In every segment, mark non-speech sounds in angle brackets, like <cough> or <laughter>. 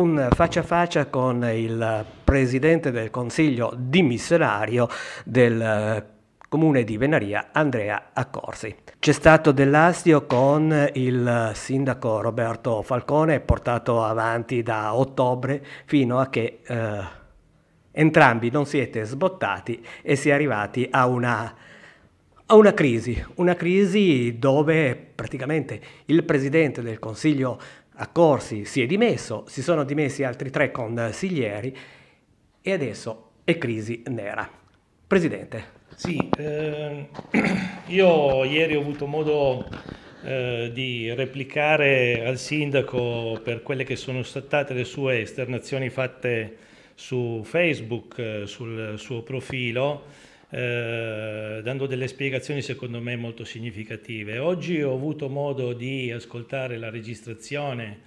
un faccia a faccia con il presidente del consiglio dimissionario del eh, comune di Venaria, Andrea Accorsi. C'è stato dell'astio con il sindaco Roberto Falcone, portato avanti da ottobre fino a che eh, entrambi non siete sbottati e si è arrivati a una a una crisi, una crisi dove praticamente il presidente del Consiglio Accorsi si è dimesso, si sono dimessi altri tre consiglieri e adesso è crisi nera. Presidente. Sì, eh, <clears throat> io ieri ho avuto modo eh, di replicare al sindaco per quelle che sono state le sue esternazioni fatte su Facebook, eh, sul suo profilo eh, dando delle spiegazioni secondo me molto significative. Oggi ho avuto modo di ascoltare la registrazione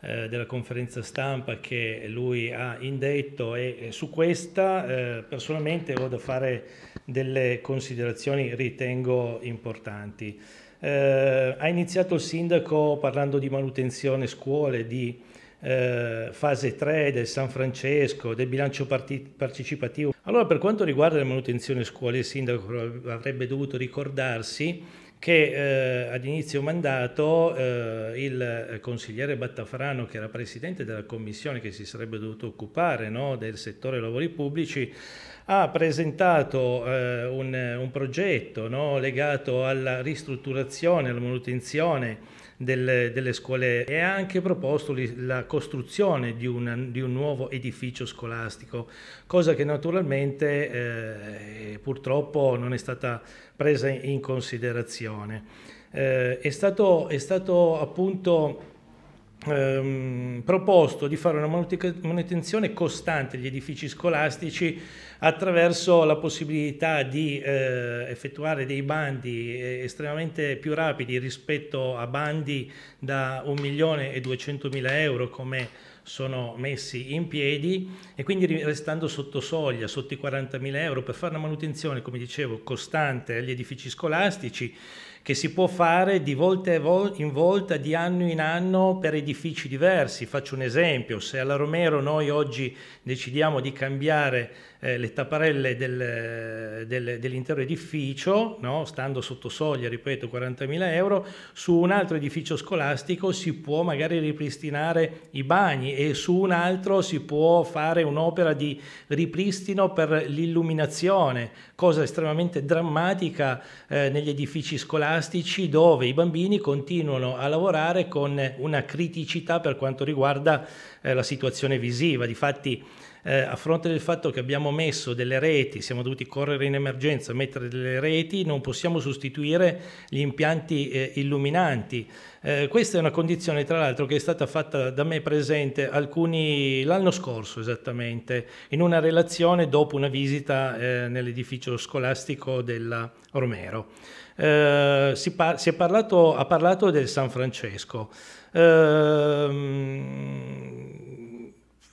eh, della conferenza stampa che lui ha indetto e, e su questa eh, personalmente ho da fare delle considerazioni ritengo importanti. Eh, ha iniziato il sindaco parlando di manutenzione scuole, di eh, fase 3 del San Francesco, del bilancio partecipativo. Allora per quanto riguarda la manutenzione scuole, il sindaco avrebbe dovuto ricordarsi che eh, ad inizio mandato eh, il consigliere Battafrano, che era presidente della commissione che si sarebbe dovuto occupare no, del settore lavori pubblici, ha presentato eh, un, un, progetto no, legato alla ristrutturazione, alla manutenzione delle, delle, scuole e ha anche proposto la costruzione di, una, di un nuovo edificio scolastico, cosa che naturalmente eh, purtroppo non è stata presa in considerazione. Eh, è, stato, è stato appunto ehm, proposto di fare una manutenzione costante degli edifici scolastici attraverso la possibilità di eh, effettuare dei bandi eh, estremamente più rapidi rispetto a bandi da 1.200.000 euro come sono messi in piedi e quindi restando sotto soglia, sotto i 40.000 euro, per fare una manutenzione, come dicevo, costante agli edifici scolastici che si può fare di volta in volta, di anno in anno per edifici diversi. Faccio un esempio, se alla Romero noi oggi decidiamo di cambiare eh, le tapparelle del, del, dell'intero edificio, no? stando sotto soglia, ripeto, 40.000 euro, su un altro edificio scolastico si può magari ripristinare i bagni e su un altro si può fare un'opera di ripristino per l'illuminazione, cosa estremamente drammatica eh, negli edifici scolastici dove i bambini continuano a lavorare con una criticità per quanto riguarda eh, la situazione visiva. Difatti, eh, a fronte del fatto che abbiamo messo delle reti, siamo dovuti correre in emergenza, mettere delle reti, non possiamo sostituire gli impianti eh, illuminanti. Eh, questa è una condizione, tra l'altro, che è stata fatta da me presente l'anno scorso esattamente, in una relazione dopo una visita eh, nell'edificio scolastico della Romero. Eh, si, par si parlato, ha parlato del San Francesco. Eh,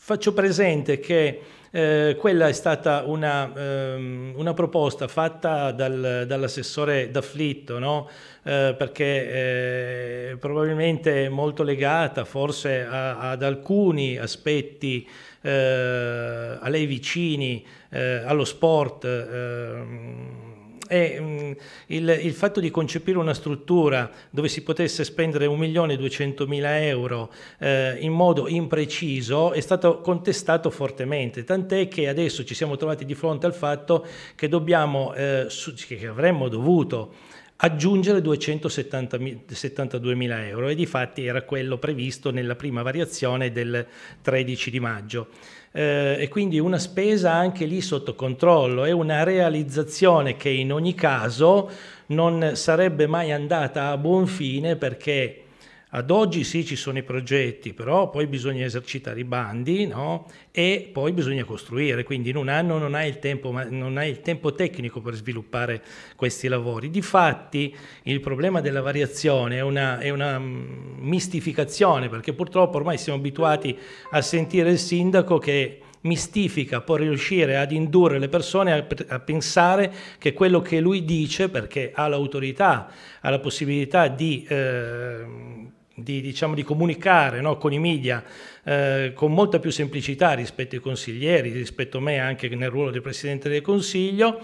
Faccio presente che eh, quella è stata una, ehm, una proposta fatta dal, dall'assessore D'Afflitto, no? eh, perché eh, probabilmente molto legata forse a, ad alcuni aspetti eh, a lei vicini, eh, allo sport ehm, è mh, mm, il, il, fatto di concepire una struttura dove si potesse spendere 1.200.000 euro eh, in modo impreciso è stato contestato fortemente, tant'è che adesso ci siamo trovati di fronte al fatto che, dobbiamo, eh, su, che avremmo dovuto aggiungere 272 mila euro e di fatti era quello previsto nella prima variazione del 13 di maggio eh, e quindi una spesa anche lì sotto controllo e una realizzazione che in ogni caso non sarebbe mai andata a buon fine perché ad oggi sì ci sono i progetti, però poi bisogna esercitare i bandi no? e poi bisogna costruire, quindi in un anno non hai il tempo, non hai il tempo tecnico per sviluppare questi lavori. Difatti il problema della variazione è una, è una mm, mistificazione, perché purtroppo ormai siamo abituati a sentire il sindaco che mistifica, può riuscire ad indurre le persone a, a, pensare che quello che lui dice, perché ha l'autorità, ha la possibilità di eh, di, diciamo, di comunicare no, con i media eh, con molta più semplicità rispetto ai consiglieri, rispetto a me anche nel ruolo del Presidente del Consiglio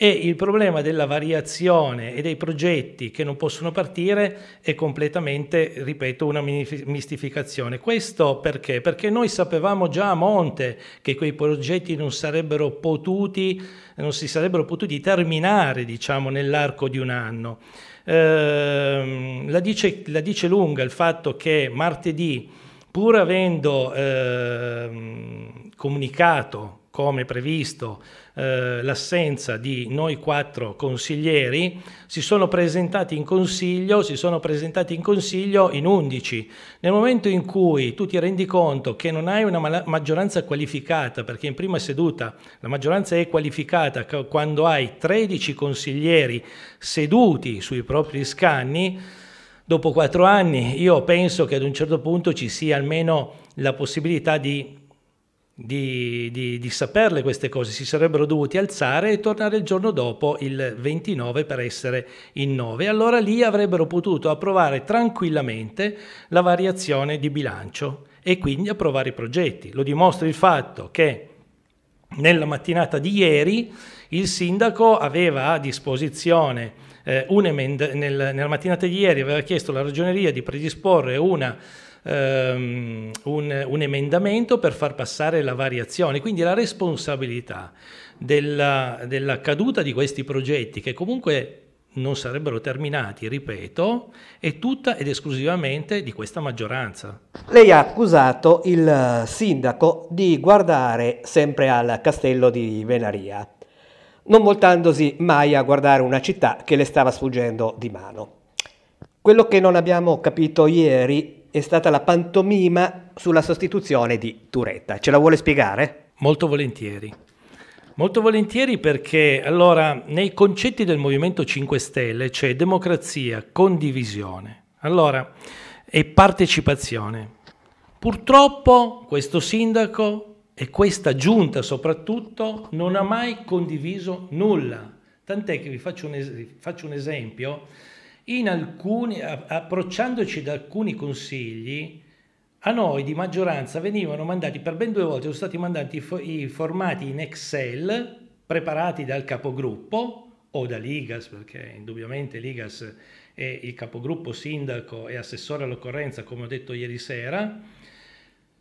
e il problema della variazione e dei progetti che non possono partire è completamente, ripeto, una mistificazione. Questo perché? Perché noi sapevamo già a monte che quei progetti non sarebbero potuti, non si sarebbero potuti terminare, diciamo, nell'arco di un anno eh, la, dice, la, dice, lunga il fatto che martedì, pur avendo eh, comunicato come previsto eh, l'assenza di noi quattro consiglieri, si sono presentati in consiglio, si sono presentati in consiglio in 11. Nel momento in cui tu ti rendi conto che non hai una maggioranza qualificata, perché in prima seduta la maggioranza è qualificata quando hai 13 consiglieri seduti sui propri scanni, dopo quattro anni io penso che ad un certo punto ci sia almeno la possibilità di di, di, di, saperle queste cose, si sarebbero dovuti alzare e tornare il giorno dopo, il 29, per essere in 9. Allora lì avrebbero potuto approvare tranquillamente la variazione di bilancio e quindi approvare i progetti. Lo dimostra il fatto che nella mattinata di ieri il sindaco aveva a disposizione eh, un emendamento, nel, nella mattinata di ieri aveva chiesto alla ragioneria di predisporre una um, un, un emendamento per far passare la variazione, quindi la responsabilità della, della caduta di questi progetti che comunque non sarebbero terminati, ripeto, è tutta ed esclusivamente di questa maggioranza. Lei ha accusato il eh, sindaco di guardare sempre al castello di Venaria, non voltandosi mai a guardare una città che le stava sfuggendo di mano. Quello che non abbiamo capito ieri è stata la pantomima sulla sostituzione di Turetta. Ce la vuole spiegare? Molto volentieri. Molto volentieri perché allora nei concetti del Movimento 5 Stelle c'è democrazia, condivisione allora, e partecipazione. Purtroppo questo sindaco e questa giunta soprattutto non ha mai condiviso nulla. Tant'è che vi faccio un, es- faccio un esempio alcuni, approcciandoci ad alcuni consigli, a noi di maggioranza venivano mandati per ben due volte, sono stati mandati i formati in Excel preparati dal capogruppo o da Ligas, perché indubbiamente Ligas è il capogruppo sindaco e assessore all'occorrenza, come ho detto ieri sera,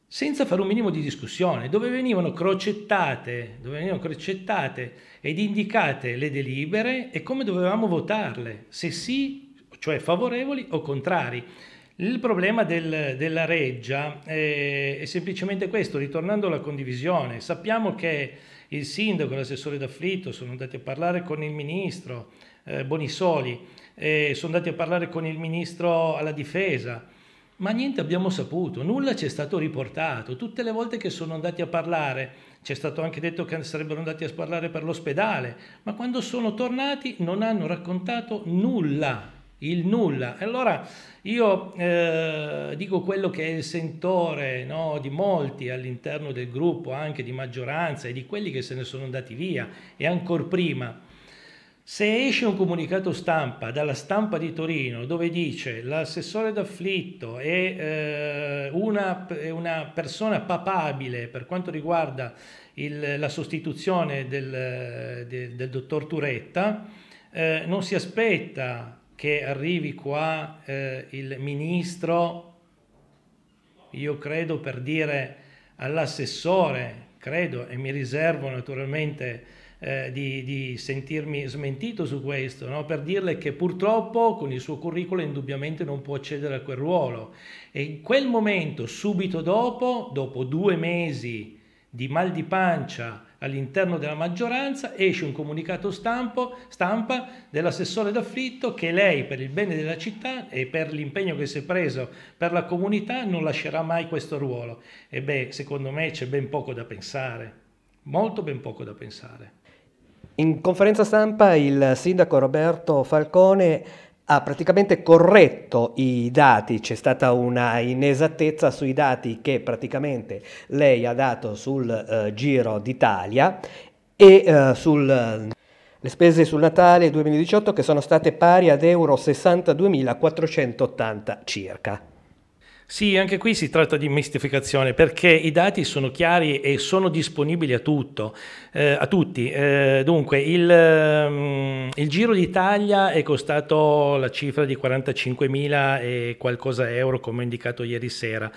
senza fare un minimo di discussione, dove venivano crocettate, dove venivano crocettate ed indicate le delibere e come dovevamo votarle, se sì cioè favorevoli o contrari. Il problema del, della reggia è, eh, è, semplicemente questo, ritornando alla condivisione. Sappiamo che il sindaco e l'assessore d'afflitto sono andati a parlare con il ministro eh, Bonisoli, eh, sono andati a parlare con il ministro alla difesa, ma niente abbiamo saputo, nulla ci è stato riportato. Tutte le volte che sono andati a parlare, ci è stato anche detto che sarebbero andati a parlare per l'ospedale, ma quando sono tornati non hanno raccontato nulla il nulla. Allora io eh, dico quello che è il sentore no, di molti all'interno del gruppo, anche di maggioranza e di quelli che se ne sono andati via e ancora prima. Se esce un comunicato stampa dalla stampa di Torino dove dice l'assessore d'afflitto è eh, una, una, persona papabile per quanto riguarda il, la sostituzione del, del, del dottor Turetta, eh, non si aspetta che arrivi qua eh, il ministro, io credo per dire all'assessore, credo e mi riservo naturalmente eh, di, di, sentirmi smentito su questo, no? per dirle che purtroppo con il suo curriculum indubbiamente non può accedere a quel ruolo. E in quel momento, subito dopo, dopo due mesi di mal di pancia all'interno della maggioranza, esce un comunicato stampo, stampa dell'assessore d'afflitto che lei per il bene della città e per l'impegno che si è preso per la comunità non lascerà mai questo ruolo. E beh, secondo me c'è ben poco da pensare, molto ben poco da pensare. In conferenza stampa il sindaco Roberto Falcone ha praticamente corretto i dati, c'è stata una inesattezza sui dati che praticamente lei ha dato sul eh, Giro d'Italia e eh, sulle spese sul Natale 2018 che sono state pari ad euro 62.480 circa. Sì, anche qui si tratta di mistificazione perché i dati sono chiari e sono disponibili a, tutto, eh, a tutti. Eh, dunque, il, um, il Giro d'Italia è costato la cifra di 45.000 e qualcosa euro come indicato ieri sera.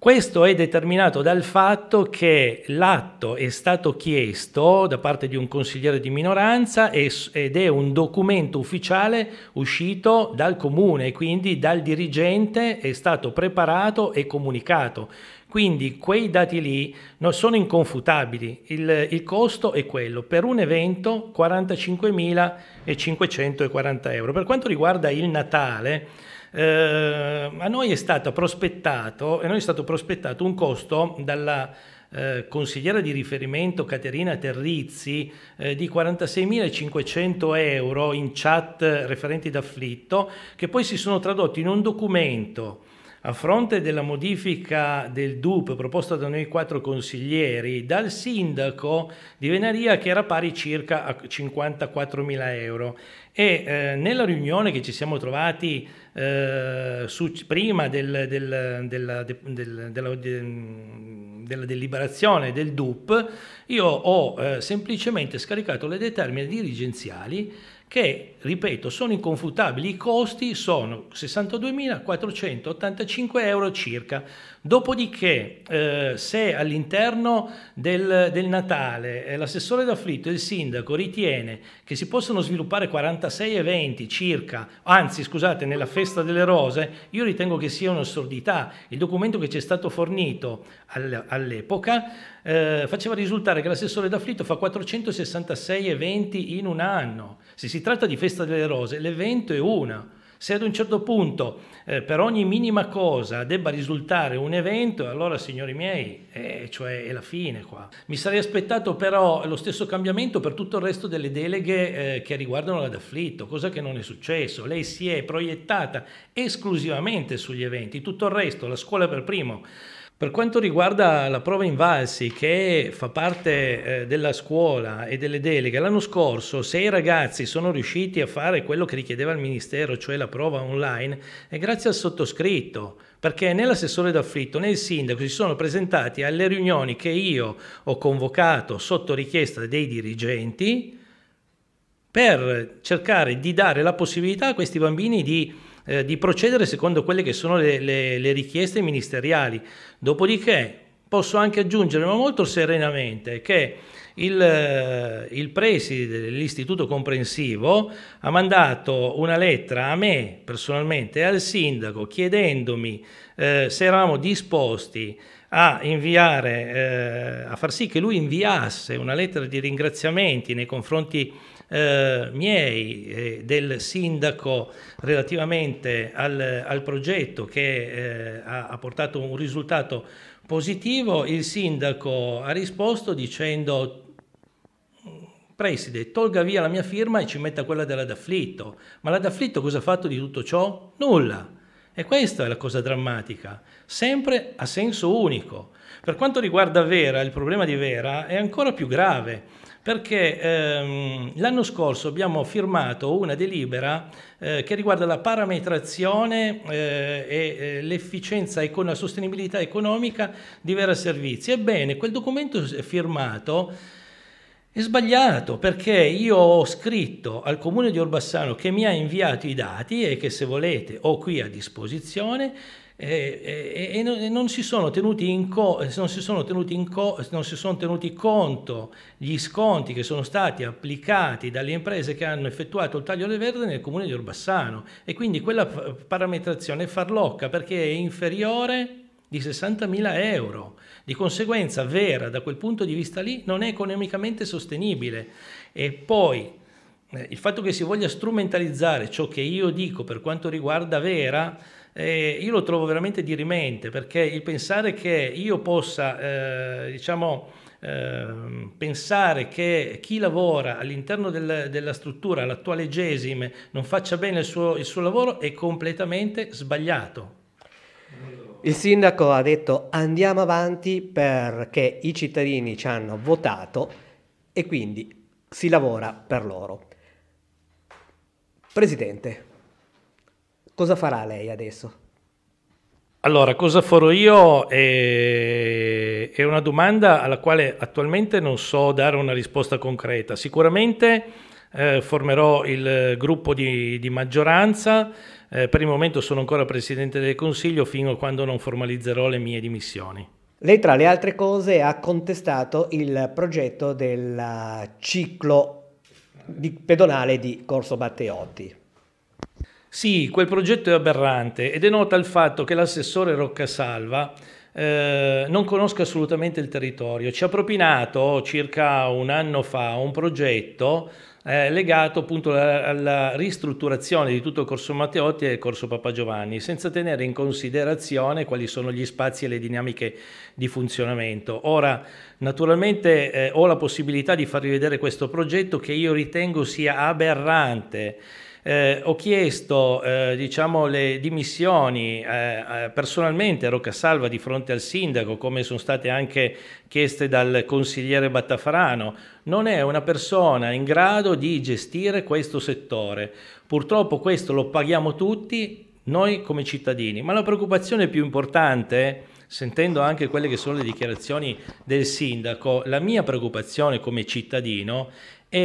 Questo è determinato dal fatto che l'atto è stato chiesto da parte di un consigliere di minoranza ed è un documento ufficiale uscito dal comune quindi dal dirigente è stato preparato e comunicato. Quindi quei dati lì non sono inconfutabili, il, il costo è quello, per un evento 45.540 euro. Per quanto riguarda il Natale, eh, a noi è stato prospettato, è stato prospettato un costo dalla eh, consigliera di riferimento Caterina Terrizzi eh, di 46.500 euro in chat referenti d'afflitto che poi si sono tradotti in un documento a fronte della modifica del DUP proposta da noi quattro consiglieri, dal sindaco di Venaria che era pari circa a 54 mila euro. E eh, nella riunione che ci siamo trovati eh, su, prima del, del, della, del, della, della, deliberazione del DUP, io ho eh, semplicemente scaricato le determine dirigenziali che, ripeto, sono inconfutabili. I costi sono 62.485 euro circa, Dopodiché, eh, se all'interno del, del Natale eh, l'assessore d'afflitto e il sindaco ritiene che si possono sviluppare 46 eventi circa, anzi scusate, nella festa delle rose, io ritengo che sia un'assurdità. Il documento che ci è stato fornito all, all'epoca eh, faceva risultare che l'assessore d'afflitto fa 466 eventi in un anno. Se si tratta di festa delle rose, l'evento è una se ad un certo punto eh, per ogni minima cosa debba risultare un evento, allora signori miei, eh, cioè è la fine qua. Mi sarei aspettato però lo stesso cambiamento per tutto il resto delle deleghe eh, che riguardano la D'Afflitto, cosa che non è successo. Lei si è proiettata esclusivamente sugli eventi, tutto il resto, la scuola per primo. Per quanto riguarda la prova in Valsi, che fa parte eh, della scuola e delle deleghe, l'anno scorso se i ragazzi sono riusciti a fare quello che richiedeva il Ministero, cioè la prova online, è grazie al sottoscritto, perché né l'assessore d'afflitto né il sindaco si sono presentati alle riunioni che io ho convocato sotto richiesta dei dirigenti per cercare di dare la possibilità a questi bambini di eh, di procedere secondo quelle che sono le, le, le richieste ministeriali. Dopodiché posso anche aggiungere, ma molto serenamente, che il, eh, il, preside dell'istituto comprensivo ha mandato una lettera a me personalmente e al sindaco chiedendomi eh, se eravamo disposti a inviare, eh, a far sì che lui inviasse una lettera di ringraziamenti nei confronti eh, miei, eh, del sindaco relativamente al, al progetto che eh, ha, ha portato un risultato positivo, il sindaco ha risposto dicendo preside, tolga via la mia firma e ci metta quella della d'afflitto. Ma la d'afflitto cosa ha fatto di tutto ciò? Nulla. E questa è la cosa drammatica, sempre a senso unico. Per quanto riguarda Vera, il problema di Vera è ancora più grave perché ehm, l'anno scorso abbiamo firmato una delibera eh, che riguarda la parametrazione eh, e eh, l'efficienza e la sostenibilità economica di Vera Servizi. Ebbene, quel documento firmato è sbagliato perché io ho scritto al comune di Orbassano che mi ha inviato i dati e che se volete ho qui a disposizione e, non, si sono tenuti in eh, conto gli sconti che sono stati applicati dalle imprese che hanno effettuato il taglio del verde nel comune di Orbassano e quindi quella parametrazione è farlocca perché è inferiore di 60.000 euro. Di conseguenza Vera da quel punto di vista lì non è economicamente sostenibile. E poi eh, il fatto che si voglia strumentalizzare ciò che io dico per quanto riguarda Vera eh, io lo trovo veramente dirimente perché il pensare che io possa, eh, diciamo, eh, pensare che chi lavora all'interno del, della struttura, l'attuale Gesime, non faccia bene il suo, il suo lavoro è completamente sbagliato. Il sindaco ha detto andiamo avanti perché i cittadini ci hanno votato e quindi si lavora per loro. Presidente, Cosa farà lei adesso? Allora, cosa farò io è, è una domanda alla quale attualmente non so dare una risposta concreta. Sicuramente eh, formerò il gruppo di, di maggioranza. Eh, per il momento sono ancora Presidente del Consiglio fino a quando non formalizzerò le mie dimissioni. Lei tra le altre cose ha contestato il progetto del ciclo di pedonale di Corso Batteotti. Sì, quel progetto è aberrante ed è nota il fatto che l'assessore Roccasalva eh, non conosca assolutamente il territorio. Ci ha propinato circa un anno fa un progetto eh, legato appunto alla, alla, ristrutturazione di tutto il Corso Matteotti e Corso Papa Giovanni, senza tenere in considerazione quali sono gli spazi e le dinamiche di funzionamento. Ora, naturalmente eh, ho la possibilità di farvi vedere questo progetto che io ritengo sia aberrante eh, ho chiesto eh, diciamo, le dimissioni eh, eh, personalmente a Rocca Salva di fronte al sindaco, come sono state anche chieste dal consigliere Battafarano, non è una persona in grado di gestire questo settore. Purtroppo questo lo paghiamo tutti, noi come cittadini, ma la preoccupazione più importante è sentendo anche quelle che sono le dichiarazioni del sindaco, la mia preoccupazione come cittadino è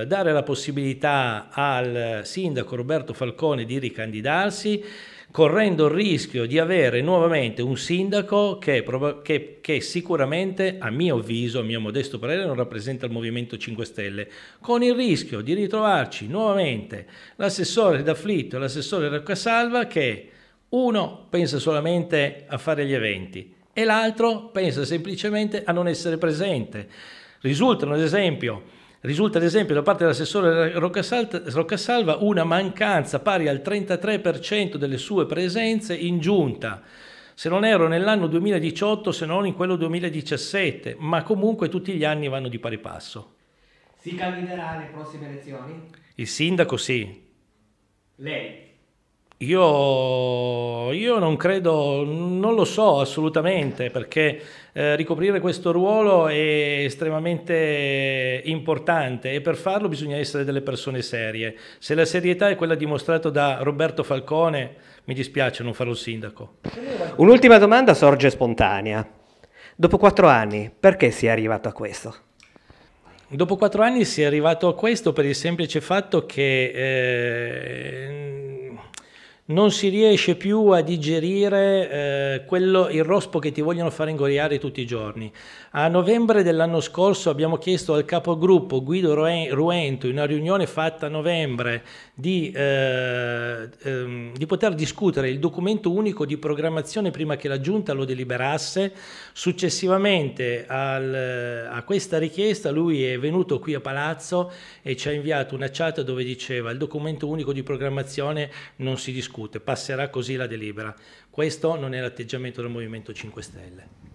eh, dare la possibilità al sindaco Roberto Falcone di ricandidarsi correndo il rischio di avere nuovamente un sindaco che, che, che, sicuramente, a mio avviso, a mio modesto parere, non rappresenta il Movimento 5 Stelle, con il rischio di ritrovarci nuovamente l'assessore D'Afflitto e l'assessore Roccasalva che uno pensa solamente a fare gli eventi e l'altro pensa semplicemente a non essere presente. Risultano, ad esempio, Risulta ad esempio da parte dell'assessore Roccasalva una mancanza pari al 33% delle sue presenze in giunta. Se non ero nell'anno 2018, se non in quello 2017, ma comunque tutti gli anni vanno di pari passo. Si candiderà alle prossime elezioni? Il sindaco sì. Lei? Io, io, non credo, non lo so assolutamente perché eh, ricoprire questo ruolo è estremamente importante e per farlo bisogna essere delle persone serie. Se la serietà è quella dimostrata da Roberto Falcone, mi dispiace non farlo sindaco. Un'ultima domanda sorge spontanea. Dopo quattro anni, perché si è arrivato a questo? Dopo quattro anni si è arrivato a questo per il semplice fatto che... Eh, non si riesce più a digerire eh, quello, il rospo che ti vogliono fare ingoiare tutti i giorni. A novembre dell'anno scorso abbiamo chiesto al capogruppo Guido Ruento, in una riunione fatta a novembre, di, eh, ehm, di poter discutere il documento unico di programmazione prima che la Giunta lo deliberasse. Successivamente al, a questa richiesta lui è venuto qui a Palazzo e ci ha inviato una chat dove diceva il documento unico di programmazione non si discute discute, passerà così la delibera. Questo non è l'atteggiamento del Movimento 5 Stelle.